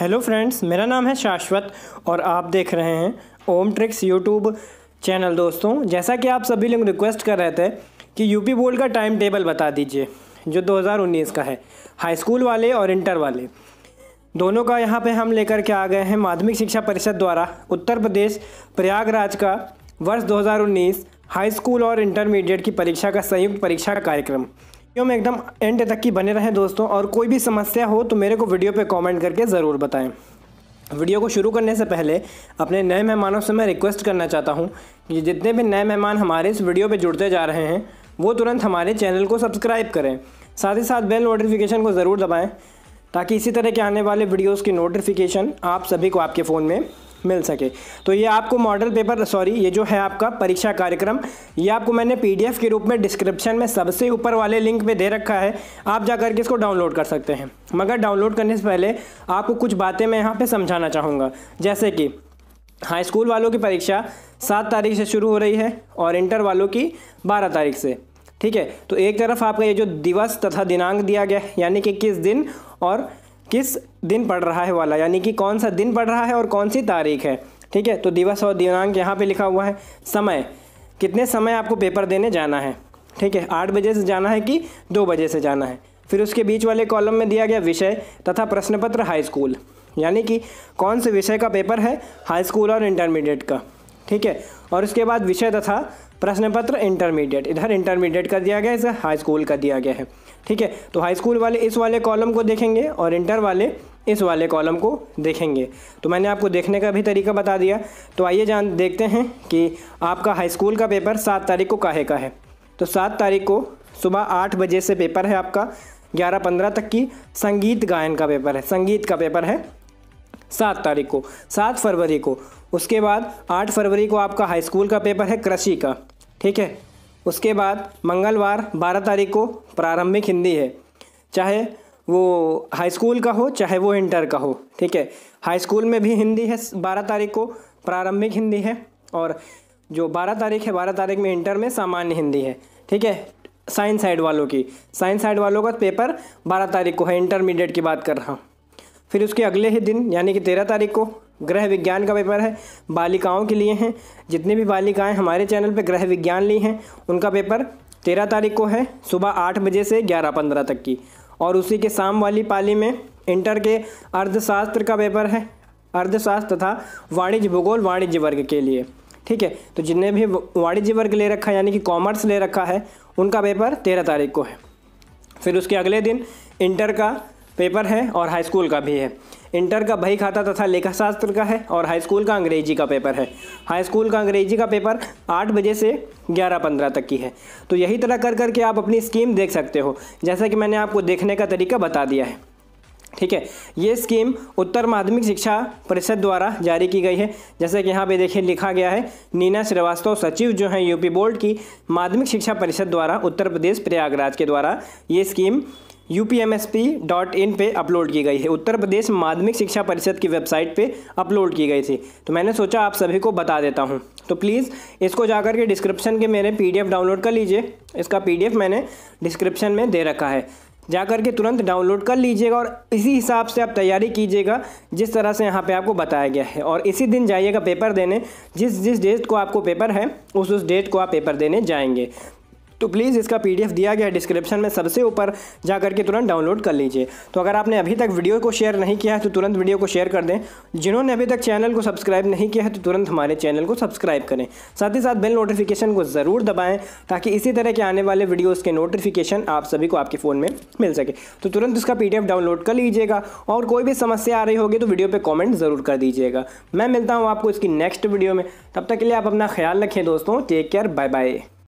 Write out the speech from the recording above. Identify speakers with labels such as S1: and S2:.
S1: hello friends मेरा नाम है शाश्वत और आप देख रहे हैं ओम ट्रिक्स यूट्यूब चैनल दोस्तों जैसा कि आप सभी लोग रिक्वेस्ट कर रहे थे कि यूपी बोर्ड का टाइम टेबल बता दीजिए जो 2019 का है हाई स्कूल वाले और इंटर वाले दोनों का यहाँ पे हम लेकर के आ गए हैं माध्यमिक शिक्षा परिषद द्वारा उत्तर प्रदेश प्रयागराज का वर्ष दो हाई स्कूल और इंटरमीडिएट की परीक्षा का संयुक्त परीक्षा का कार्यक्रम वीडियो में एकदम एंड तक की बने रहें दोस्तों और कोई भी समस्या हो तो मेरे को वीडियो पे कमेंट करके ज़रूर बताएं वीडियो को शुरू करने से पहले अपने नए मेहमानों से मैं रिक्वेस्ट करना चाहता हूँ कि जितने भी नए मेहमान हमारे इस वीडियो पर जुड़ते जा रहे हैं वो तुरंत हमारे चैनल को सब्सक्राइब करें साथ ही साथ बेल नोटिफिकेशन को ज़रूर दबाएँ ताकि इसी तरह के आने वाले वीडियोज़ की नोटिफिकेशन आप सभी को आपके फ़ोन में मिल सके तो ये आपको मॉडल पेपर सॉरी ये जो है आपका परीक्षा कार्यक्रम ये आपको मैंने पी के रूप में डिस्क्रिप्शन में सबसे ऊपर वाले लिंक में दे रखा है आप जा करके इसको डाउनलोड कर सकते हैं मगर डाउनलोड करने से पहले आपको कुछ बातें मैं यहाँ पर समझाना चाहूँगा जैसे कि हाई स्कूल वालों की परीक्षा सात तारीख से शुरू हो रही है और इंटर वालों की बारह तारीख से ठीक है तो एक तरफ आपका ये जो दिवस तथा दिनांक दिया गया है यानी कि किस दिन और किस दिन पड़ रहा है वाला यानी कि कौन सा दिन पड़ रहा है और कौन सी तारीख है ठीक है तो दिवस और दिनांक यहाँ पे लिखा हुआ है समय कितने समय आपको पेपर देने जाना है ठीक है आठ बजे से जाना है कि दो बजे से जाना है फिर उसके बीच वाले कॉलम में दिया गया विषय तथा प्रश्न पत्र हाई स्कूल यानी कि कौन से विषय का पेपर है हाई स्कूल और इंटरमीडिएट का ठीक है और उसके बाद विषय तथा प्रश्न पत्र इंटरमीडिएट इधर इंटरमीडिएट का दिया गया इसे हाई स्कूल का दिया गया है ठीक है तो हाई स्कूल वाले इस वाले कॉलम को देखेंगे और इंटर वाले इस वाले कॉलम को देखेंगे तो मैंने आपको देखने का भी तरीका बता दिया तो आइए जान देखते हैं कि आपका हाई स्कूल का पेपर सात तारीख को काहे का है तो सात तारीख को सुबह आठ बजे से पेपर है आपका ग्यारह पंद्रह तक की संगीत गायन का पेपर है संगीत का पेपर है सात तारीख को सात फरवरी को उसके बाद आठ फरवरी को आपका हाई स्कूल का पेपर है कृषि का ठीक है उसके बाद मंगलवार बारह तारीख को प्रारंभिक हिंदी है चाहे वो हाई स्कूल का हो चाहे वो इंटर का हो ठीक है हाई स्कूल में भी हिंदी है बारह तारीख को प्रारंभिक हिंदी है और जो बारह तारीख है बारह तारीख में इंटर में सामान्य हिंदी है ठीक है साइंस साइड वालों की साइंस साइड वालों का पेपर बारह तारीख को है इंटरमीडिएट की बात कर रहा हूँ फिर उसके अगले ही दिन यानी कि तेरह तारीख को ग्रह विज्ञान का पेपर है बालिकाओं के लिए हैं जितनी भी बालिकाएं हमारे चैनल पे ग्रह विज्ञान ली हैं उनका पेपर तेरह तारीख को है सुबह आठ बजे से ग्यारह पंद्रह तक की और उसी के शाम वाली पाली में इंटर के अर्थशास्त्र का पेपर है अर्थशास्त्र तथा वाणिज्य भूगोल वाणिज्य वर्ग के लिए ठीक है तो जितने भी वाणिज्य वर्ग ले रखा है यानी कि कॉमर्स ले रखा है उनका पेपर तेरह तारीख को है फिर उसके अगले दिन इंटर का पेपर है और हाई स्कूल का भी है इंटर का बही खाता तथा लेखाशास्त्र का है और हाई स्कूल का अंग्रेजी का पेपर है हाई स्कूल का अंग्रेजी का पेपर आठ बजे से ग्यारह पंद्रह तक की है तो यही तरह कर करके आप अपनी स्कीम देख सकते हो जैसा कि मैंने आपको देखने का तरीका बता दिया है ठीक है ये स्कीम उत्तर माध्यमिक शिक्षा परिषद द्वारा जारी की गई है जैसे कि यहाँ पे देखिए लिखा गया है नीना श्रीवास्तव सचिव जो हैं यूपी बोर्ड की माध्यमिक शिक्षा परिषद द्वारा उत्तर प्रदेश प्रयागराज के द्वारा ये स्कीम यू इन पे अपलोड की गई है उत्तर प्रदेश माध्यमिक शिक्षा परिषद की वेबसाइट पे अपलोड की गई थी तो मैंने सोचा आप सभी को बता देता हूँ तो प्लीज़ इसको जाकर के डिस्क्रिप्शन के मेरे पीडीएफ डाउनलोड कर लीजिए इसका पीडीएफ मैंने डिस्क्रिप्शन में दे रखा है जाकर के तुरंत डाउनलोड कर लीजिएगा और इसी हिसाब से आप तैयारी कीजिएगा जिस तरह से यहाँ पे आपको बताया गया है और इसी दिन जाइएगा पेपर देने जिस जिस डेट को आपको पेपर है उस उस डेट को आप पेपर देने जाएंगे तो प्लीज़ इसका पीडीएफ दिया गया है डिस्क्रिप्शन में सबसे ऊपर जा करके तुरंत डाउनलोड कर लीजिए तो अगर आपने अभी तक वीडियो को शेयर नहीं किया है तो तुरंत वीडियो को शेयर कर दें जिन्होंने अभी तक चैनल को सब्सक्राइब नहीं किया है तो तुरंत हमारे चैनल को सब्सक्राइब करें साथ ही साथ बेल नोटिफिकेशन को ज़रूर दबाएँ ताकि इसी तरह के आने वाले वीडियोज़ के नोटिफिकेशन आप सभी को आपके फ़ोन में मिल सके तो तुरंत इसका पी डाउनलोड कर लीजिएगा और कोई भी समस्या आ रही होगी तो वीडियो पर कॉमेंट ज़रूर कर दीजिएगा मैं मिलता हूँ आपको इसकी नेक्स्ट वीडियो में तब तक के लिए आप अपना ख्याल रखें दोस्तों टेक केयर बाय बाय